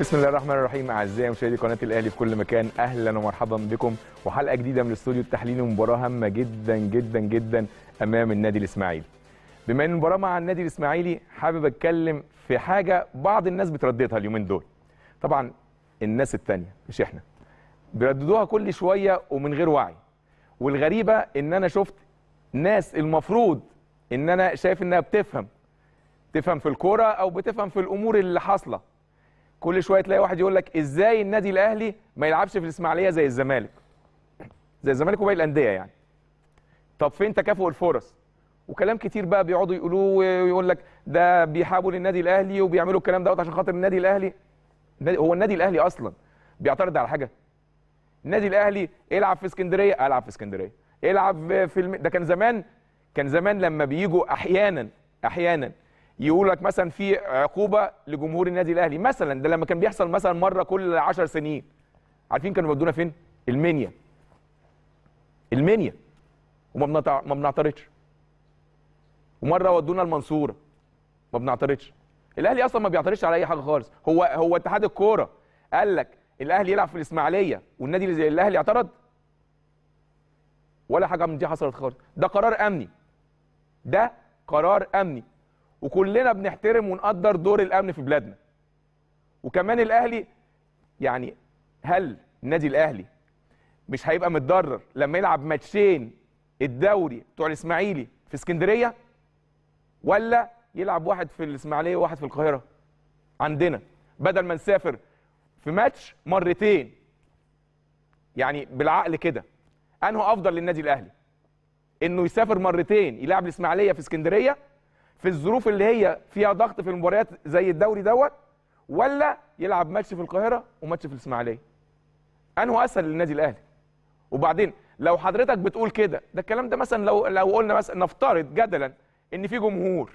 بسم الله الرحمن الرحيم اعزائي مشاهدي قناه الاهلي في كل مكان اهلا ومرحبا بكم وحلقه جديده من الاستوديو التحليلي مباراه هامه جدا جدا جدا امام النادي الاسماعيلي بما ان المباراه مع النادي الاسماعيلي حابب اتكلم في حاجه بعض الناس بترددها اليومين دول طبعا الناس التانية مش احنا بيرددوها كل شويه ومن غير وعي والغريبه ان انا شفت ناس المفروض ان انا شايف انها بتفهم تفهم في الكوره او بتفهم في الامور اللي حاصله كل شويه تلاقي واحد يقول لك ازاي النادي الاهلي ما يلعبش في الاسماعيليه زي الزمالك زي الزمالك وباقي الانديه يعني طب فين تكافؤ الفرص وكلام كتير بقى بيقعدوا يقولوه ويقول لك ده بيحابوا للنادي الاهلي وبيعملوا الكلام دوت عشان خاطر النادي الاهلي هو النادي الاهلي اصلا بيعترض على حاجه النادي الاهلي العب في اسكندريه العب في اسكندريه العب في الم... ده كان زمان كان زمان لما بيجوا احيانا احيانا يقول لك مثلا في عقوبه لجمهور النادي الاهلي مثلا ده لما كان بيحصل مثلا مره كل 10 سنين عارفين كانوا بيودونا فين المنيا المنيا وما ما بنعترضش ومره ودونا المنصوره ما بنعترضش الاهلي اصلا ما بيعترضش على اي حاجه خالص هو هو اتحاد الكوره قال لك الاهلي يلعب في الاسماعيليه والنادي اللي زي الاهلي اعترض ولا حاجه من دي حصلت خالص ده قرار امني ده قرار امني وكلنا بنحترم ونقدر دور الامن في بلادنا وكمان الاهلي يعني هل النادي الاهلي مش هيبقى متضرر لما يلعب ماتشين الدوري بتوع الاسماعيلي في اسكندريه ولا يلعب واحد في الاسماعيليه وواحد في القاهره عندنا بدل ما نسافر في ماتش مرتين يعني بالعقل كده انه افضل للنادي الاهلي انه يسافر مرتين يلعب الاسماعيليه في اسكندريه في الظروف اللي هي فيها ضغط في المباريات زي الدوري دوت ولا يلعب ماتش في القاهره وماتش في الاسماعيليه انه اسهل للنادي الاهلي وبعدين لو حضرتك بتقول كده ده الكلام ده مثلا لو لو قلنا مثلا نفترض جدلا ان في جمهور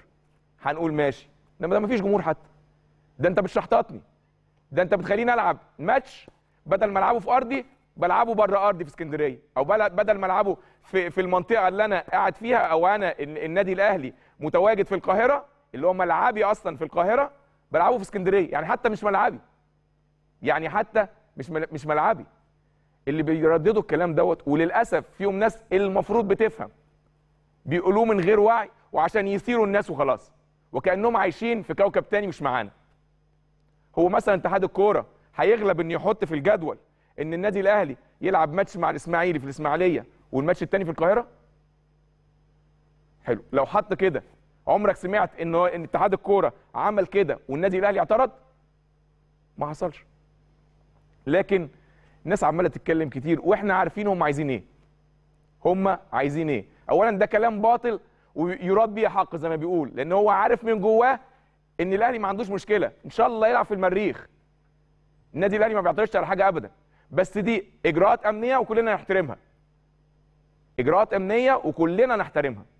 هنقول ماشي انما ده ما فيش جمهور حتى ده انت بتشحططني ده انت بتخليني العب ماتش بدل ما العبه في ارضي بلعبه بره ارضي في اسكندريه او بدل ما العبه في في المنطقه اللي انا قاعد فيها او انا النادي الاهلي متواجد في القاهره اللي هو ملعبي اصلا في القاهره بلعبه في اسكندريه يعني حتى مش ملعبي يعني حتى مش مش ملعبي اللي بيرددوا الكلام دوت وللاسف فيهم ناس المفروض بتفهم بيقولوه من غير وعي وعشان يثيروا الناس وخلاص وكانهم عايشين في كوكب تاني مش معانا هو مثلا اتحاد الكوره هيغلب ان يحط في الجدول ان النادي الاهلي يلعب ماتش مع الاسماعيلي في الاسماعيليه والماتش الثاني في القاهره حلو لو حط كده عمرك سمعت ان ان اتحاد الكوره عمل كده والنادي الاهلي اعترض ما حصلش لكن الناس عماله تتكلم كتير واحنا عارفين هم عايزين ايه هم عايزين ايه اولا ده كلام باطل ويراد بيه حق زي ما بيقول لان هو عارف من جواه ان الاهلي ما عندوش مشكله ان شاء الله يلعب في المريخ النادي الاهلي ما بيعترضش على حاجه ابدا بس دي اجراءات امنيه وكلنا نحترمها اجراءات امنيه وكلنا نحترمها